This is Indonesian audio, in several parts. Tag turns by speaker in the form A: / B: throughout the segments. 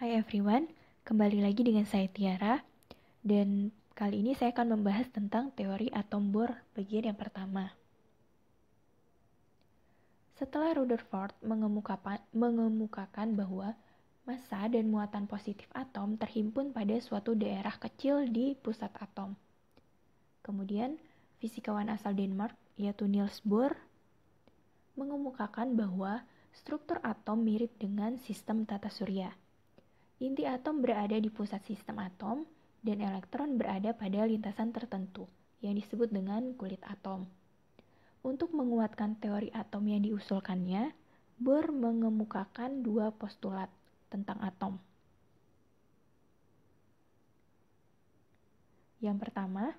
A: Hai everyone, kembali lagi dengan saya Tiara dan kali ini saya akan membahas tentang teori atom Bohr bagian yang pertama. Setelah Rutherford mengemukakan, mengemukakan bahwa massa dan muatan positif atom terhimpun pada suatu daerah kecil di pusat atom. Kemudian, fisikawan asal Denmark, yaitu Niels Bohr, mengemukakan bahwa struktur atom mirip dengan sistem tata surya Inti atom berada di pusat sistem atom, dan elektron berada pada lintasan tertentu, yang disebut dengan kulit atom. Untuk menguatkan teori atom yang diusulkannya, Bohr mengemukakan dua postulat tentang atom. Yang pertama,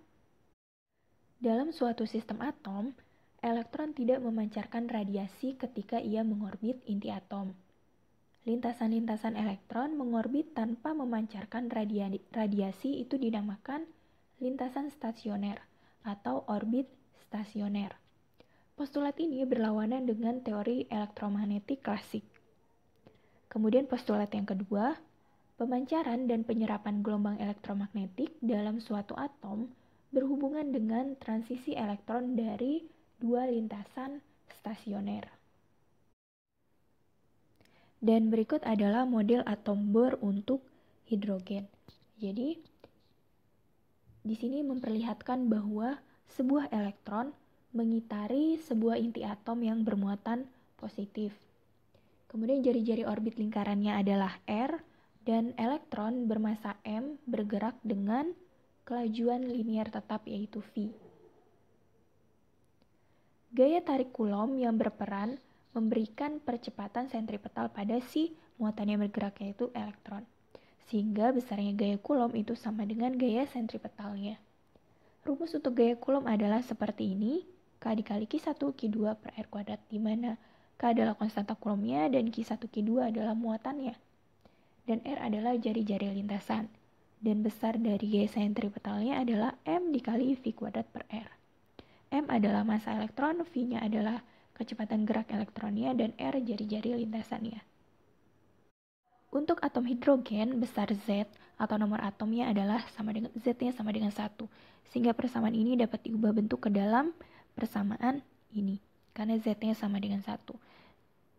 A: dalam suatu sistem atom, elektron tidak memancarkan radiasi ketika ia mengorbit inti atom. Lintasan-lintasan elektron mengorbit tanpa memancarkan radiasi, radiasi itu dinamakan lintasan stasioner atau orbit stasioner. Postulat ini berlawanan dengan teori elektromagnetik klasik. Kemudian postulat yang kedua, pemancaran dan penyerapan gelombang elektromagnetik dalam suatu atom berhubungan dengan transisi elektron dari dua lintasan stasioner. Dan berikut adalah model atom bor untuk hidrogen. Jadi, di sini memperlihatkan bahwa sebuah elektron mengitari sebuah inti atom yang bermuatan positif. Kemudian jari-jari orbit lingkarannya adalah R dan elektron bermassa M bergerak dengan kelajuan linear tetap yaitu V. Gaya tarik Coulomb yang berperan memberikan percepatan sentripetal pada si muatan yang bergerak yaitu elektron. Sehingga besarnya gaya Coulomb itu sama dengan gaya sentripetalnya. Rumus untuk gaya Coulomb adalah seperti ini, K dikali Q1, Q2 per R kuadrat, di mana K adalah konstanta Coulombnya dan Q1, Q2 adalah muatannya. Dan R adalah jari-jari lintasan. Dan besar dari gaya sentripetalnya adalah M dikali V kuadrat per R. M adalah massa elektron, V-nya adalah kecepatan gerak elektronnya, dan R jari-jari lintasannya. Untuk atom hidrogen besar Z atau nomor atomnya adalah sama dengan Z-nya sama dengan 1. Sehingga persamaan ini dapat diubah bentuk ke dalam persamaan ini karena Z-nya sama dengan 1.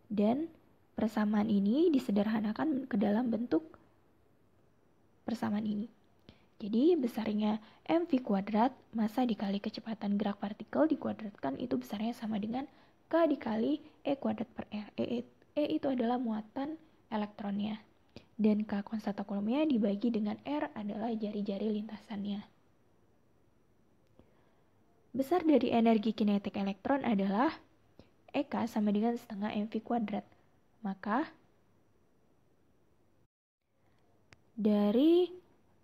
A: Dan persamaan ini disederhanakan ke dalam bentuk persamaan ini. Jadi besarnya mv kuadrat masa dikali kecepatan gerak partikel dikuadratkan itu besarnya sama dengan K dikali E kuadrat per R. E, e itu adalah muatan elektronnya. Dan K konstanta kolomnya dibagi dengan R adalah jari-jari lintasannya. Besar dari energi kinetik elektron adalah EK sama dengan setengah mv kuadrat. Maka dari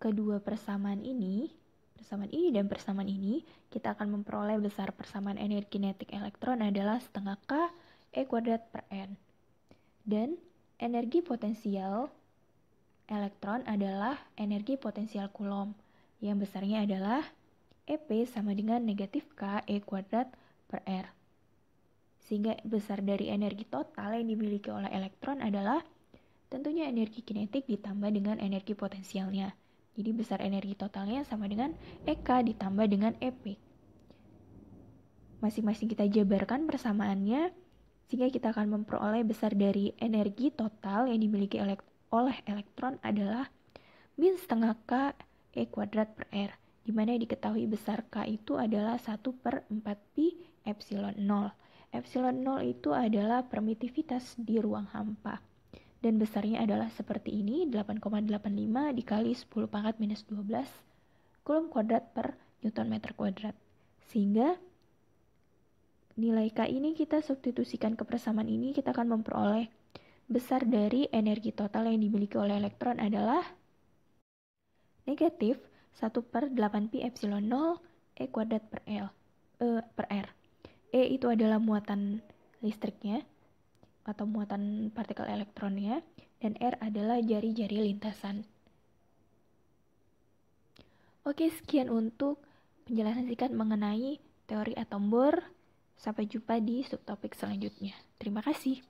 A: kedua persamaan ini Persamaan ini dan persamaan ini, kita akan memperoleh besar persamaan energi kinetik elektron adalah setengah K E kuadrat per N. Dan energi potensial elektron adalah energi potensial Coulomb, yang besarnya adalah EP sama dengan negatif K E kuadrat per R. Sehingga besar dari energi total yang dimiliki oleh elektron adalah tentunya energi kinetik ditambah dengan energi potensialnya. Jadi besar energi totalnya sama dengan EK ditambah dengan EP. Masing-masing kita jabarkan persamaannya sehingga kita akan memperoleh besar dari energi total yang dimiliki elekt oleh elektron adalah min setengah K E kuadrat per R, di mana diketahui besar K itu adalah 1 per 4 pi epsilon 0. Epsilon 0 itu adalah permitivitas di ruang hampa dan besarnya adalah seperti ini 8,85 dikali 10 pangkat minus 12 kulom kuadrat per Newton meter kuadrat sehingga nilai K ini kita substitusikan ke persamaan ini kita akan memperoleh besar dari energi total yang dimiliki oleh elektron adalah negatif 1 per 8 pi epsilon 0 E kuadrat per L e, per R E itu adalah muatan listriknya atau muatan partikel elektronnya, dan R adalah jari-jari lintasan. Oke, sekian untuk penjelasan singkat mengenai teori atom Bohr. Sampai jumpa di subtopik selanjutnya. Terima kasih.